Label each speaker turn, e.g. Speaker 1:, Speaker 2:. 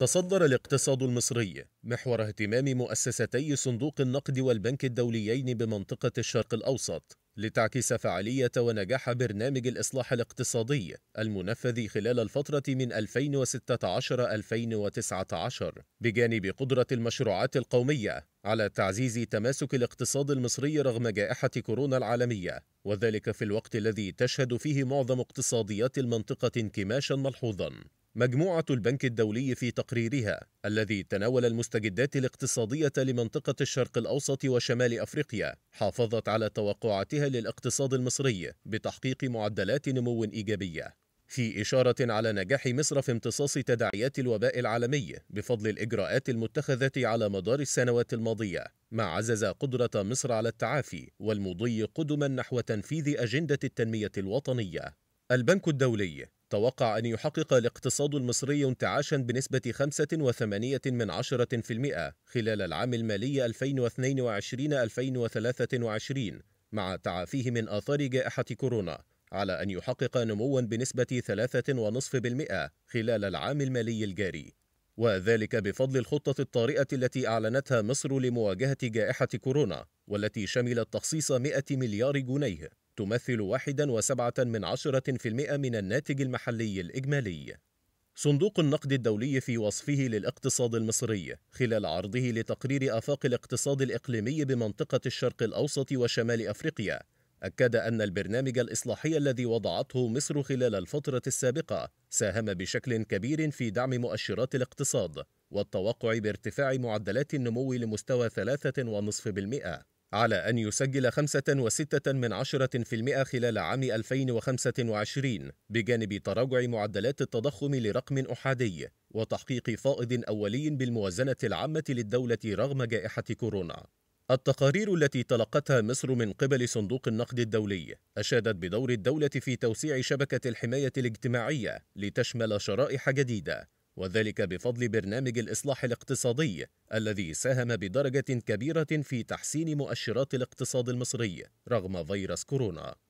Speaker 1: تصدر الاقتصاد المصري محور اهتمام مؤسستي صندوق النقد والبنك الدوليين بمنطقة الشرق الأوسط لتعكس فعالية ونجاح برنامج الإصلاح الاقتصادي المنفذ خلال الفترة من 2016-2019 بجانب قدرة المشروعات القومية على تعزيز تماسك الاقتصاد المصري رغم جائحة كورونا العالمية وذلك في الوقت الذي تشهد فيه معظم اقتصاديات المنطقة انكماشا ملحوظا مجموعة البنك الدولي في تقريرها الذي تناول المستجدات الاقتصادية لمنطقة الشرق الأوسط وشمال أفريقيا حافظت على توقعاتها للاقتصاد المصري بتحقيق معدلات نمو إيجابية في إشارة على نجاح مصر في امتصاص تداعيات الوباء العالمي بفضل الإجراءات المتخذة على مدار السنوات الماضية ما عزز قدرة مصر على التعافي والمضي قدما نحو تنفيذ أجندة التنمية الوطنية البنك الدولي توقع أن يحقق الاقتصاد المصري انتعاشا بنسبة 5.8% خلال العام المالي 2022-2023 مع تعافيه من آثار جائحة كورونا على أن يحقق نموا بنسبة 3.5% خلال العام المالي الجاري وذلك بفضل الخطة الطارئة التي أعلنتها مصر لمواجهة جائحة كورونا والتي شملت تخصيص 100 مليار جنيه تمثل 1.7 من عشرة في المئة من الناتج المحلي الإجمالي صندوق النقد الدولي في وصفه للاقتصاد المصري خلال عرضه لتقرير آفاق الاقتصاد الإقليمي بمنطقة الشرق الأوسط وشمال أفريقيا أكد أن البرنامج الإصلاحي الذي وضعته مصر خلال الفترة السابقة ساهم بشكل كبير في دعم مؤشرات الاقتصاد والتوقع بارتفاع معدلات النمو لمستوى 3.5% على أن يسجل 5.6 خلال عام 2025 بجانب تراجع معدلات التضخم لرقم أحادي وتحقيق فائض أولي بالموازنة العامة للدولة رغم جائحة كورونا التقارير التي تلقتها مصر من قبل صندوق النقد الدولي أشادت بدور الدولة في توسيع شبكة الحماية الاجتماعية لتشمل شرائح جديدة وذلك بفضل برنامج الإصلاح الاقتصادي الذي ساهم بدرجة كبيرة في تحسين مؤشرات الاقتصاد المصري رغم فيروس كورونا